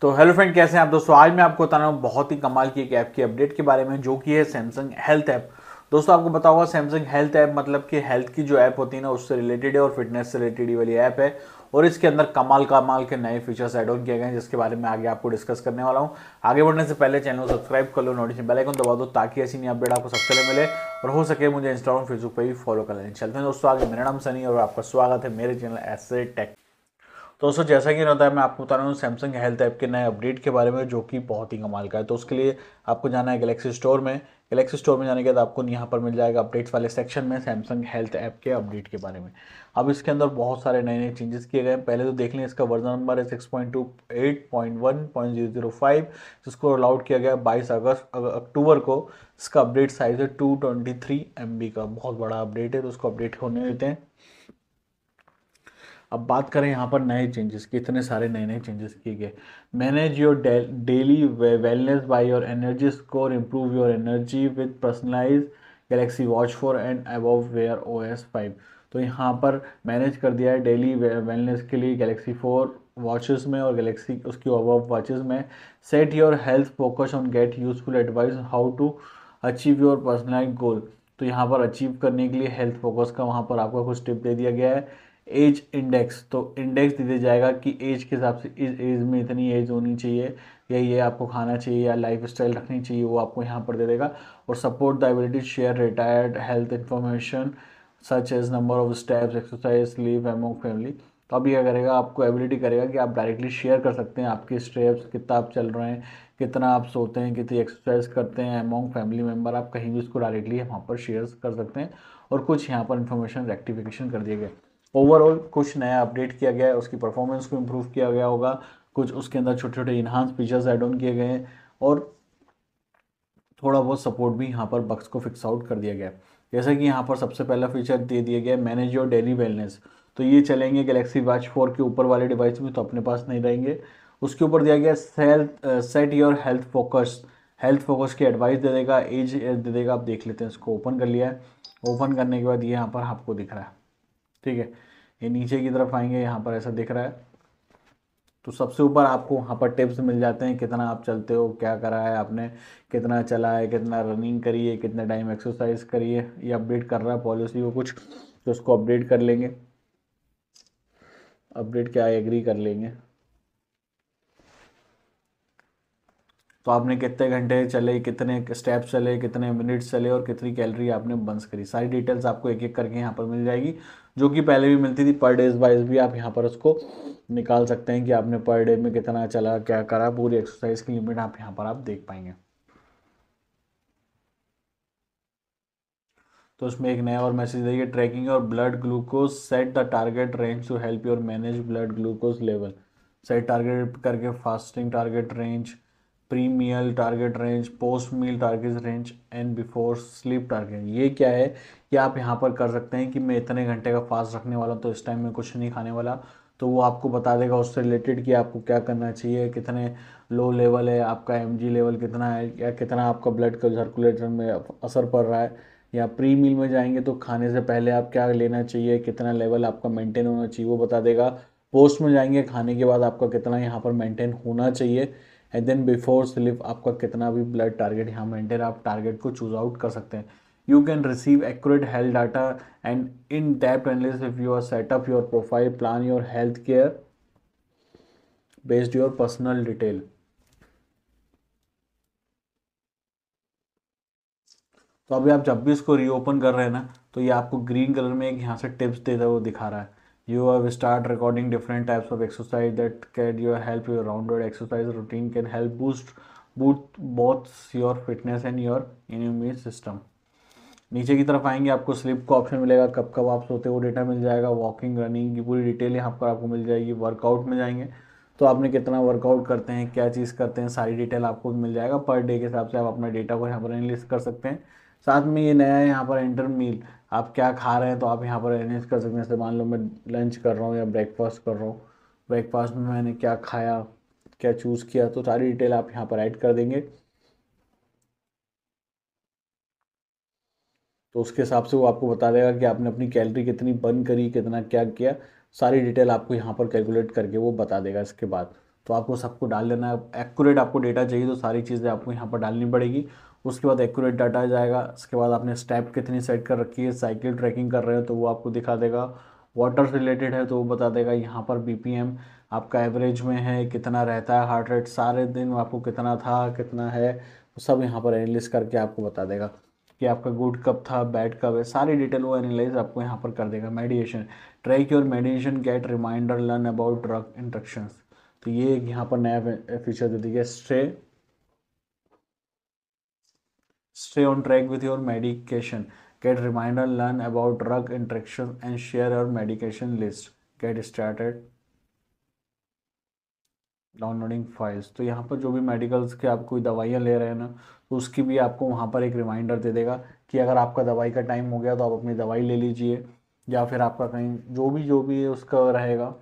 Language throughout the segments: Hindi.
तो हेलो फ्रेंड कैसे हैं आप दोस्तों आज मैं आपको बता रहा हूँ बहुत ही कमाल की एक ऐप की अपडेट के बारे में जो कि है सैमसंग हेल्थ ऐप दोस्तों आपको बताऊंगा सैमसंग हेल्थ ऐप मतलब कि हेल्थ की जो ऐप होती है ना उससे रिलेटेड है और फिटनेस से रिलेटेड वाली ऐप है और इसके अंदर कमाल कमाल के नए फीचर्स एड ऑन किए गए हैं जिसके बारे में आगे आपको डिस्कस करने वाला हूँ आगे बढ़ने से पहले चैनल को सब्सक्राइब कर लो नोटिफिकेशन बेल आइकन दबा दो ताकि ऐसी नई अपडेट आपको सबसे पहले मिले और हो सके मुझे इंस्टाग्राम फेसबुक पर भी फॉलो कर लें चलते हैं दोस्तों आगे मेरा नाम सनी और आपका स्वागत है मेरे चैनल एस टेक तो दोस्तों जैसा कि रहता है मैं आपको बता रहा हूँ सैमसंग हेल्थ ऐप के नए अपडेट के बारे में जो कि बहुत ही कमाल का है तो उसके लिए आपको जाना है गलेक्सी स्टोर में गलेक्सी स्टोर में जाने के बाद आपको यहाँ पर मिल जाएगा अपडेट्स वाले सेक्शन में सैमसंग हेल्थ ऐप के अपडेट के बारे में अब इसके अंदर बहुत सारे नए नए चेंजेस किए गए हैं पहले तो देख लें इसका वर्जन नंबर है six point two eight point one point zero zero five जिसको अलाउड किया गया बाईस अगस्त अक्टूबर को इसका अपडेट साइज़ है two twenty three M B का बहुत बड़ा अपडेट है तो उसको अपडेट होने देते हैं अब बात करें यहाँ पर नए चेंजेस की इतने सारे नए नए चेंजेस किए गए manage your daily wellness by your energy score improve your energy with personalise Galaxy watch four and above Wear O S five तो यहाँ पर मैनेज कर दिया है डेली वेलनेस के लिए गैलेक्सी फोर वॉचेस में और गैलेक्सी उसकी अबव वॉचेस में set your health focus on get useful advice how to achieve your personalise goal तो यहाँ पर अचीव करने के लिए हेल्थ फोकस का वहाँ पर आपका कुछ टिप दे दिया गया है एज इंडेक्स तो इंडेक्स दे दिया जाएगा कि एज के हिसाब से इस एज में इतनी एज होनी चाहिए या ये आपको खाना चाहिए या लाइफ स्टाइल रखनी चाहिए वो आपको यहाँ पर दे देगा और support the ability share retired health information such as number of steps exercise leave among family तो अब यह करेगा आपको एबिलिटी करेगा कि आप डायरेक्टली शेयर कर सकते हैं आपके स्टेप्स कितना आप चल रहे हैं कितना आप सोते हैं कितनी एक्सरसाइज करते हैं अमोंग फैमिली मेम्बर आप कहीं भी उसको डायरेक्टली वहाँ पर शेयर कर सकते हैं और कुछ यहाँ पर इन्फॉर्मेशन रेक्टिफिकेशन कर दिए गए ओवरऑल कुछ नया अपडेट किया गया है उसकी परफॉर्मेंस को इम्प्रूव किया गया होगा कुछ उसके अंदर छोटे छोटे इन्हांस फीचर्स एड ऑन किए गए हैं और थोड़ा बहुत सपोर्ट भी यहाँ पर बक्स को फिक्स आउट कर दिया गया है जैसे कि यहाँ पर सबसे पहला फीचर दे दिया गया है मैनेज योर डेली वेलनेस तो ये चलेंगे गलेक्सी वॉच फोर के ऊपर वाले डिवाइस में तो अपने पास नहीं रहेंगे उसके ऊपर दिया गया सेल्थ set your health focus health focus की एडवाइस दे देगा एज दे देगा आप देख लेते हैं इसको ओपन कर लिया है ओपन करने के बाद ये यहाँ पर आपको दिख रहा है ठीक है ये नीचे की तरफ आएंगे यहाँ पर ऐसा दिख रहा है तो सबसे ऊपर आपको वहाँ पर टिप्स मिल जाते हैं कितना आप चलते हो क्या करा है आपने कितना चला है कितना रनिंग करी है कितना टाइम एक्सरसाइज करी है ये अपडेट कर रहा है पॉलिसी को कुछ तो उसको अपडेट कर लेंगे अपडेट क्या एग्री कर लेंगे तो आपने कितने घंटे चले कितने स्टेप चले कितने मिनट्स चले और कितनी कैलोरी आपने बंस करी सारी डिटेल्स आपको एक एक करके यहाँ पर मिल जाएगी जो कि पहले भी मिलती थी पर डेज वाइज भी आप यहाँ पर उसको निकाल सकते हैं कि आपने पर डे में कितना चला क्या करा पूरी एक्सरसाइज की लिमिट आप यहाँ पर आप देख पाएंगे तो उसमें एक नया और मैसेज देखिए ट्रैकिंग और blood glucose set the target range to help your manage blood glucose level set target करके fasting target range pre meal target range post meal target range and before sleep target ये क्या है कि आप यहाँ पर कर सकते हैं कि मैं इतने घंटे का फास्ट रखने वाला हूँ तो इस टाइम में कुछ नहीं खाने वाला तो वो आपको बता देगा उससे रिलेटेड कि आपको क्या करना चाहिए कितने लो लेवल है आपका एम लेवल कितना है या कितना आपका ब्लड का सर्कुलेटर में असर पड़ रहा है या प्री मील में जाएंगे तो खाने से पहले आप क्या लेना चाहिए कितना लेवल आपका मेंटेन होना चाहिए वो बता देगा पोस्ट में जाएंगे खाने के बाद आपका कितना यहाँ पर मेंटेन होना चाहिए एंड देन बिफोर स्लिप आपका कितना भी ब्लड टारगेट यहाँ मेंटेन आप टारगेट को चूज आउट कर सकते हैं you can receive accurate health data and in depth analysis if you are set up your profile plan your health care based your personal detail तो अभी आप जब भी इसको रीओपन कर रहे हैं ना तो ये आपको ग्रीन कलर में एक यहाँ से टिप्स देता वो दिखा रहा है you have start recording different types of exercise that can your help your rounded exercise routine can help boost both both your fitness and your immune system नीचे की तरफ आएंगे आपको स्लिप का ऑप्शन मिलेगा कब कब आप सोते हो डेटा मिल जाएगा वॉकिंग रनिंग की पूरी डिटेल यहाँ पर आपको मिल जाएगी वर्कआउट में जाएंगे तो आपने कितना वर्कआउट करते हैं क्या चीज़ करते हैं सारी डिटेल आपको मिल जाएगा पर डे के हिसाब से आप अपना डेटा को यहाँ पर एनलिस्ट कर सकते हैं साथ में ये नया है यहाँ पर इंटर मील आप क्या खा रहे हैं तो आप यहाँ पर अरेंज कर सकते हैं जैसे मान लो मैं लंच कर रहा हूँ या ब्रेकफास्ट कर रहा हूँ ब्रेकफास्ट में मैंने क्या खाया क्या चूज़ किया तो सारी डिटेल आप यहाँ पर ऐड कर देंगे तो उसके हिसाब से वो आपको बता देगा कि आपने अपनी कैलरी कितनी बर्न करी कितना क्या किया सारी डिटेल आपको यहाँ पर कैलकुलेट करके वो बता देगा इसके बाद तो आपको सबको डाल देना है एक्यूरेट आपको डेटा चाहिए तो सारी चीज़ें आपको यहाँ पर डालनी पड़ेगी उसके बाद एक्यूरेट डाटा जाएगा उसके बाद आपने स्टेप कितनी सेट कर रखी है साइकिल ट्रैकिंग कर रहे हो तो वो आपको दिखा देगा वाटर रिलेटेड है तो वो बता देगा यहाँ पर बी आपका एवरेज में है कितना रहता है हार्ट रेट सारे दिन आपको कितना था कितना है वो सब यहाँ पर एनालिस करके आपको बता देगा कि आपका गुड कब था बैड कब है सारी डिटेल वो एनालाइज आपको यहाँ पर कर देगा medication track your medication get reminder learn about drug interaction तो ये एक यहाँ पर नया फीचर दे दिया स्ट्रे Stay on track with your medication. Get reminder, learn about drug interaction and share your medication list. Get started. Downloading files तो यहाँ पर जो भी मेडिकल्स के आप कोई दवाइयाँ ले रहे हैं ना तो उसकी भी आपको वहाँ पर एक रिमाइंडर दे देगा कि अगर आपका दवाई का टाइम हो गया तो आप अपनी दवाई ले लीजिए या फिर आपका कहीं जो भी जो भी उसका रहेगा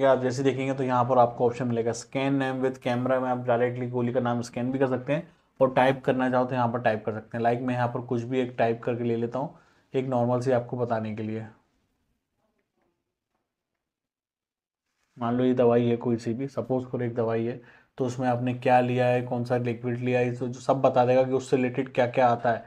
या आप जैसे देखेंगे तो यहाँ पर आपको ऑप्शन मिलेगा स्कैन नेम विद कैमरा में आप डायरेक्टली गोली का नाम स्कैन भी कर सकते हैं और टाइप करना चाहो तो यहाँ पर टाइप कर सकते हैं लाइक मैं यहाँ पर कुछ भी एक टाइप करके ले लेता हूँ एक नॉर्मल सी आपको बताने के लिए मान लो ये दवाई है कोई सी भी सपोज करो एक दवाई है तो उसमें आपने क्या लिया है कौन सा लिक्विड लिया है जो सब बता देगा कि उससे रिलेटेड क्या क्या आता है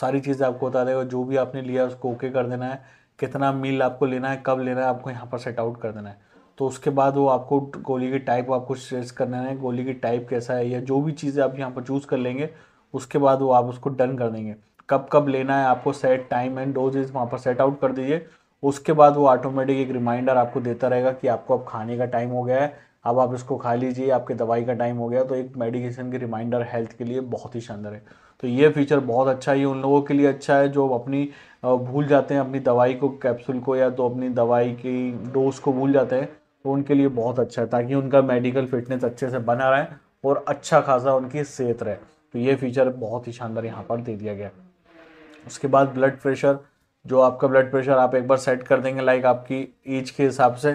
सारी चीज़ें आपको बता देगा जो भी आपने लिया है उसको ओके कर देना है कितना मील आपको लेना है कब लेना है आपको यहाँ पर सेट आउट कर देना है तो उसके बाद वो आपको गोली की टाइप आपको सर्च करना है गोली की टाइप कैसा है या जो भी चीज़ें आप यहाँ पर चूज़ कर लेंगे उसके बाद वो आप उसको डन कर देंगे कब कब लेना है आपको सेट टाइम एंड डोजेज वहाँ पर सेट आउट कर दीजिए उसके बाद वो ऑटोमेटिक एक रिमाइंडर आपको देता रहेगा कि आपको अब खाने का टाइम हो गया है अब आप इसको खा लीजिए आपके दवाई का टाइम हो गया तो एक मेडिकेशन की रिमाइंडर हेल्थ के लिए बहुत ही शानदार है तो ये फीचर बहुत अच्छा ही उन लोगों के लिए अच्छा है जो अपनी भूल जाते हैं अपनी दवाई को कैप्सूल को या तो अपनी दवाई की डोज को भूल जाते हैं तो उनके लिए बहुत अच्छा है ताकि उनका मेडिकल फिटनेस अच्छे से बना रहे और अच्छा खासा उनकी सेहत रहे तो ये फीचर बहुत ही शानदार यहाँ पर दे दिया गया उसके बाद ब्लड प्रेशर जो आपका ब्लड प्रेशर आप एक बार सेट कर देंगे लाइक आपकी एज के हिसाब से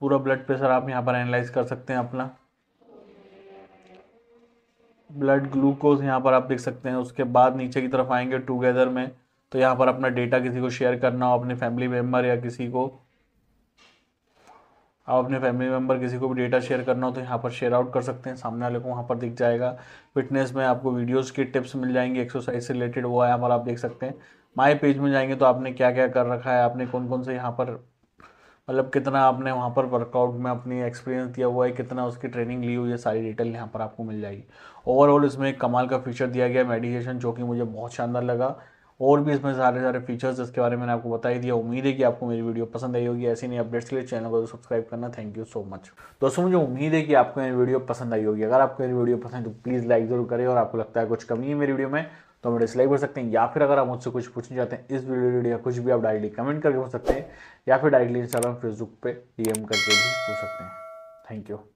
पूरा ब्लड प्रेशर आप यहाँ पर एनालाइज कर सकते हैं अपना ब्लड ग्लूकोज यहाँ पर आप देख सकते हैं उसके बाद नीचे की तरफ आएंगे टुगेदर में तो यहाँ पर अपना डेटा किसी को शेयर करना हो अपने फैमिली मेम्बर या किसी को आप अपने फैमिली मेम्बर किसी को भी डेटा शेयर करना हो तो यहाँ पर शेयर आउट कर सकते हैं सामने वाले को वहाँ पर दिख जाएगा फिटनेस में आपको वीडियोज़ की टिप्स मिल जाएंगी एक्सरसाइज से रिलेटेड वो यहाँ पर आप देख सकते हैं माय पेज में जाएंगे तो आपने क्या क्या कर रखा है आपने कौन कौन से यहाँ पर मतलब कितना आपने वहाँ पर वर्कआउट में अपनी एक्सपीरियंस दिया हुआ है कितना उसकी ट्रेनिंग ली हुई है सारी डिटेल यहाँ पर आपको मिल जाएगी ओवरऑल इसमें एक कमाल का फीचर दिया गया मेडिटेशन जो कि मुझे बहुत शानदार लगा और भी इसमें सारे सारे फीचर्स जिसके बारे में मैंने आपको बताई दिया उम्मीद है कि आपको मेरी वीडियो पसंद आई होगी ऐसी नई अपडेट्स के लिए चैनल को सब्सक्राइब तो करना थैंक यू सो मच दोस्तों मुझे उम्मीद है कि आपको मेरी वीडियो पसंद आई होगी अगर आपको मेरी वीडियो पसंद है तो प्लीज़ लाइक जरूर करें और आपको लगता है कुछ कमी है मेरी वीडियो में तो हमें डिसलाइक कर सकते हैं या फिर अगर आप मुझसे कुछ पूछना चाहते हैं इस वीडियो या कुछ भी आप डायरेक्टली कमेंट करके पूछ सकते हैं या फिर डायरेक्टली इंस्टाग्राम फेसबुक पर डी करके भी पूछ सकते हैं थैंक यू